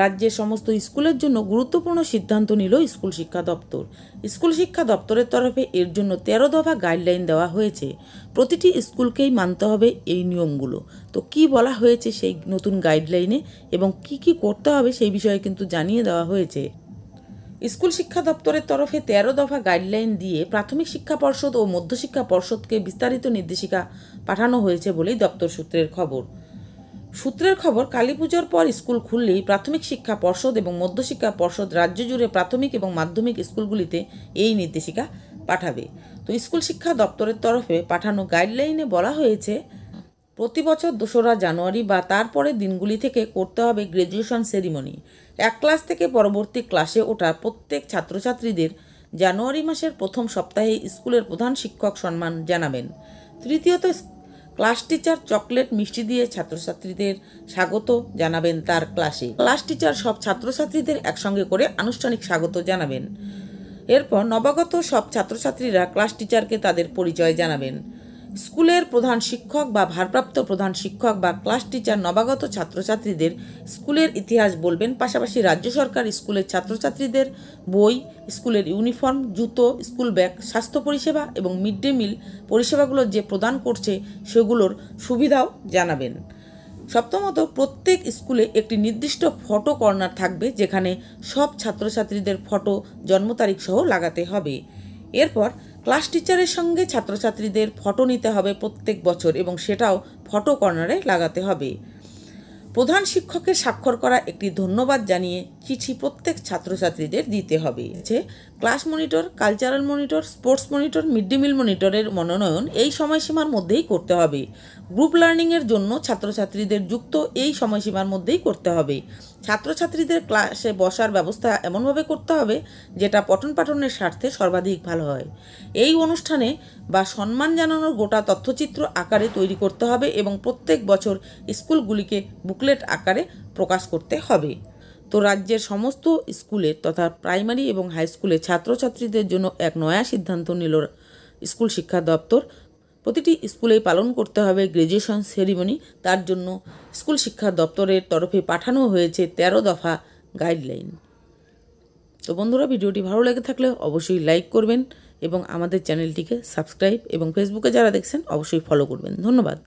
রাজ্যের সমস্ত স্কুলের জন্য গুরুত্বপূর্ণ সিদ্ধান্ত নিল স্কুল শিক্ষা দপ্তর স্কুল শিক্ষা দপ্তরের তরফে এর জন্য তেরো দফা গাইডলাইন দেওয়া হয়েছে প্রতিটি স্কুলকেই মানতে হবে এই নিয়মগুলো তো কি বলা হয়েছে সেই নতুন গাইডলাইনে এবং কি কি করতে হবে সেই বিষয়ে কিন্তু জানিয়ে দেওয়া হয়েছে স্কুল শিক্ষা দপ্তরের তরফে তেরো দফা গাইডলাইন দিয়ে প্রাথমিক শিক্ষা পর্ষদ ও মধ্যশিক্ষা পর্ষদকে বিস্তারিত নির্দেশিকা পাঠানো হয়েছে বলেই দপ্তর সূত্রের খবর সূত্রের খবর কালী পুজোর পর স্কুল খুললেই প্রাথমিক শিক্ষা পর্ষদ এবং মধ্যশিক্ষা পর্ষদ রাজ্য জুড়ে প্রাথমিক এবং মাধ্যমিক স্কুলগুলিতে এই নির্দেশিকা পাঠাবে তো স্কুল শিক্ষা দপ্তরের তরফে পাঠানো গাইডলাইনে বলা হয়েছে প্রতি বছর দোসরা জানুয়ারি বা তারপরে দিনগুলি থেকে করতে হবে গ্র্যাজুয়েশন সেরিমনি এক ক্লাস থেকে পরবর্তী ক্লাসে ওঠা প্রত্যেক ছাত্রছাত্রীদের জানুয়ারি মাসের প্রথম সপ্তাহে স্কুলের প্রধান শিক্ষক সম্মান জানাবেন তৃতীয়ত ক্লাস টিচার চকলেট মিষ্টি দিয়ে ছাত্রছাত্রীদের স্বাগত জানাবেন তার ক্লাসে ক্লাস টিচার সব ছাত্রছাত্রীদের একসঙ্গে করে আনুষ্ঠানিক স্বাগত জানাবেন এরপর নবাগত সব ছাত্রছাত্রীরা ক্লাস টিচারকে তাদের পরিচয় জানাবেন স্কুলের প্রধান শিক্ষক বা ভারপ্রাপ্ত প্রধান শিক্ষক বা ক্লাস টিচার নবাগত ছাত্রছাত্রীদের স্কুলের ইতিহাস বলবেন পাশাপাশি রাজ্য সরকার স্কুলের ছাত্রছাত্রীদের বই স্কুলের ইউনিফর্ম জুতো স্কুল ব্যাগ স্বাস্থ্য পরিষেবা এবং মিড ডে মিল পরিষেবাগুলো যে প্রদান করছে সেগুলোর সুবিধাও জানাবেন সপ্তমত প্রত্যেক স্কুলে একটি নির্দিষ্ট ফটো কর্নার থাকবে যেখানে সব ছাত্রছাত্রীদের ফটো জন্ম তারিখ সহ লাগাতে হবে এরপর ক্লাস টিচারের সঙ্গে ছাত্রছাত্রীদের ফটো নিতে হবে প্রত্যেক বছর এবং সেটাও ফটো কর্নারে লাগাতে হবে প্রধান শিক্ষকের স্বাক্ষর করা একটি ধন্যবাদ জানিয়ে চিঠি প্রত্যেক ছাত্রছাত্রীদের দিতে হবে যে class monitor cultural monitor sports monitor mid day meal মনিটরের মনোনয়ন এই সময়সীমার মধ্যেই করতে হবে গ্রুপ লার্নিংয়ের জন্য ছাত্রছাত্রীদের যুক্ত এই সময়সীমার মধ্যেই করতে হবে ছাত্রছাত্রীদের ক্লাসে বসার ব্যবস্থা এমনভাবে করতে হবে যেটা পঠন পাঠনের স্বার্থে সর্বাধিক ভালো হয় এই অনুষ্ঠানে বা সম্মান জানানোর গোটা তথ্যচিত্র আকারে তৈরি করতে হবে এবং প্রত্যেক বছর স্কুলগুলিকে বুকলেট আকারে প্রকাশ করতে হবে তো রাজ্যের সমস্ত স্কুলে তথা প্রাইমারি এবং হাই স্কুলে ছাত্রছাত্রীদের জন্য এক নয়া সিদ্ধান্ত নিল স্কুল শিক্ষা দপ্তর প্রতিটি স্কুলেই পালন করতে হবে গ্র্যাজুয়েশন সেরিমনি তার জন্য স্কুল শিক্ষা দপ্তরের তরফে পাঠানো হয়েছে ১৩ দফা গাইডলাইন তো বন্ধুরা ভিডিওটি ভালো লেগে থাকলে অবশ্যই লাইক করবেন এবং আমাদের চ্যানেলটিকে সাবস্ক্রাইব এবং ফেসবুকে যারা দেখছেন অবশ্যই ফলো করবেন ধন্যবাদ